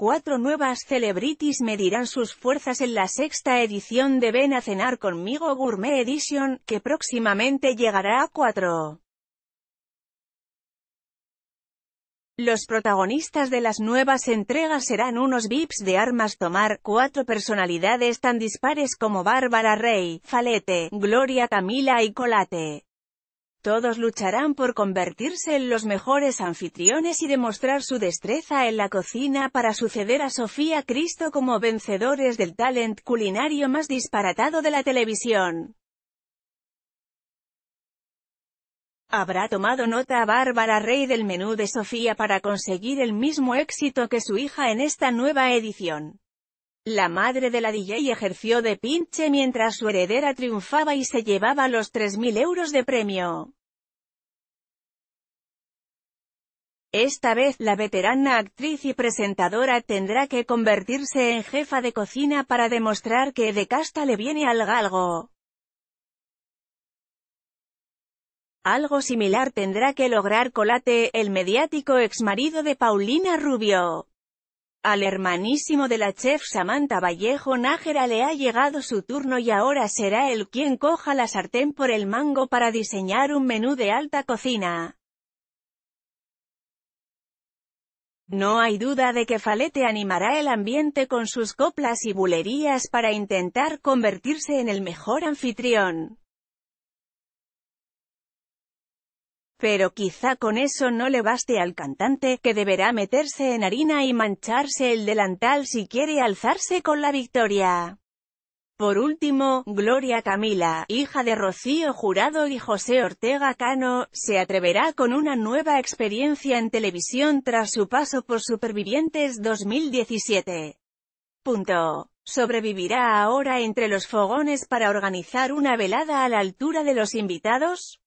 Cuatro nuevas celebrities medirán sus fuerzas en la sexta edición de Ven a cenar conmigo Gourmet Edition, que próximamente llegará a cuatro. Los protagonistas de las nuevas entregas serán unos VIPs de armas tomar, cuatro personalidades tan dispares como Bárbara Rey, Falete, Gloria Camila y Colate todos lucharán por convertirse en los mejores anfitriones y demostrar su destreza en la cocina para suceder a Sofía Cristo como vencedores del talent culinario más disparatado de la televisión. Habrá tomado nota Bárbara Rey del menú de Sofía para conseguir el mismo éxito que su hija en esta nueva edición. La madre de la DJ ejerció de pinche mientras su heredera triunfaba y se llevaba los 3.000 euros de premio. Esta vez la veterana actriz y presentadora tendrá que convertirse en jefa de cocina para demostrar que de casta le viene al galgo. Algo similar tendrá que lograr Colate, el mediático exmarido de Paulina Rubio. Al hermanísimo de la chef Samantha Vallejo Nájera le ha llegado su turno y ahora será él quien coja la sartén por el mango para diseñar un menú de alta cocina. No hay duda de que Falete animará el ambiente con sus coplas y bulerías para intentar convertirse en el mejor anfitrión. Pero quizá con eso no le baste al cantante, que deberá meterse en harina y mancharse el delantal si quiere alzarse con la victoria. Por último, Gloria Camila, hija de Rocío Jurado y José Ortega Cano, se atreverá con una nueva experiencia en televisión tras su paso por Supervivientes 2017. Punto. ¿Sobrevivirá ahora entre los fogones para organizar una velada a la altura de los invitados?